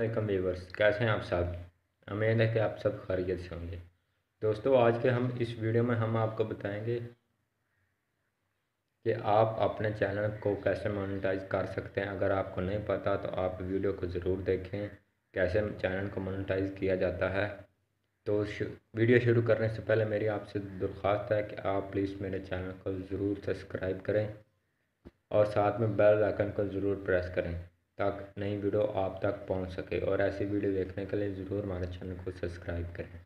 welcome viewers कैसे हैं आप सब उम्मीद है कि आप सब खरीद से होंगे दोस्तों आज के हम इस वीडियो में हम आपको बताएंगे कि आप अपने चैनल को कैसे मोनेटाइज कर सकते हैं अगर आपको नहीं पता तो आप वीडियो को ज़रूर देखें कैसे चैनल को मोनेटाइज किया जाता है तो वीडियो शुरू करने से पहले मेरी आपसे दरख्वास्त है कि आप प्लीज़ मेरे चैनल को ज़रूर सब्सक्राइब करें और साथ में बेल आइकन को ज़रूर प्रेस करें तक नई वीडियो आप तक पहुंच सके और ऐसी वीडियो देखने के लिए ज़रूर हमारे चैनल को सब्सक्राइब करें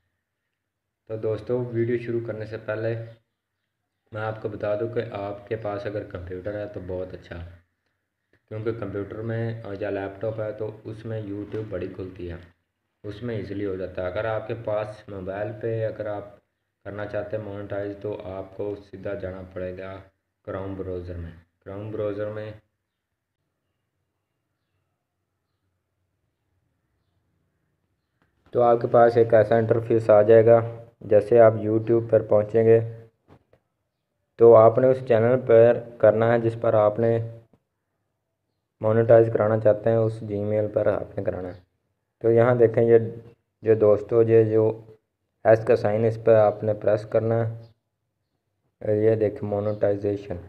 तो दोस्तों वीडियो शुरू करने से पहले मैं आपको बता दूं कि आपके पास अगर कंप्यूटर है तो बहुत अच्छा क्योंकि कंप्यूटर में या लैपटॉप है तो उसमें यूट्यूब बड़ी खुलती है उसमें ईजिली हो जाता है अगर आपके पास मोबाइल पर अगर आप करना चाहते हैं मोनिटाइज़ तो आपको सीधा जाना पड़ेगा क्राउन ब्राउज़र में क्राउन ब्राउज़र में तो आपके पास एक ऐसा इंटरफेस आ जाएगा जैसे आप यूट्यूब पर पहुँचेंगे तो आपने उस चैनल पर करना है जिस पर आपने मोनेटाइज कराना चाहते हैं उस जीमेल पर आपने कराना है तो यहाँ देखें ये जो दोस्तों ये जो एस का साइन इस पर आपने प्रेस करना है ये देखें मोनेटाइजेशन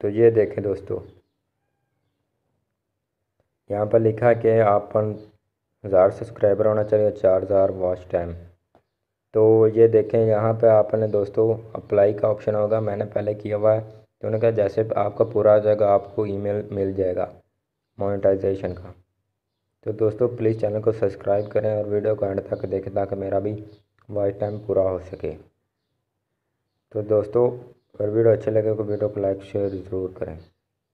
तो ये देखें दोस्तों यहाँ पर लिखा है कि आप हज़ार सब्सक्राइबर होना चाहिए चार हज़ार वॉच टाइम तो ये देखें यहाँ पे आपने दोस्तों अप्लाई का ऑप्शन होगा मैंने पहले किया हुआ है तो उन्होंने कहा जैसे आपका पूरा आ जाएगा आपको ईमेल मिल जाएगा मोनेटाइजेशन का तो दोस्तों प्लीज़ चैनल को सब्सक्राइब करें और वीडियो को एंड तक देखें ताकि मेरा भी वॉच टाइम पूरा हो सके तो दोस्तों अगर वीडियो अच्छे लगे तो वीडियो को लाइक शेयर ज़रूर करें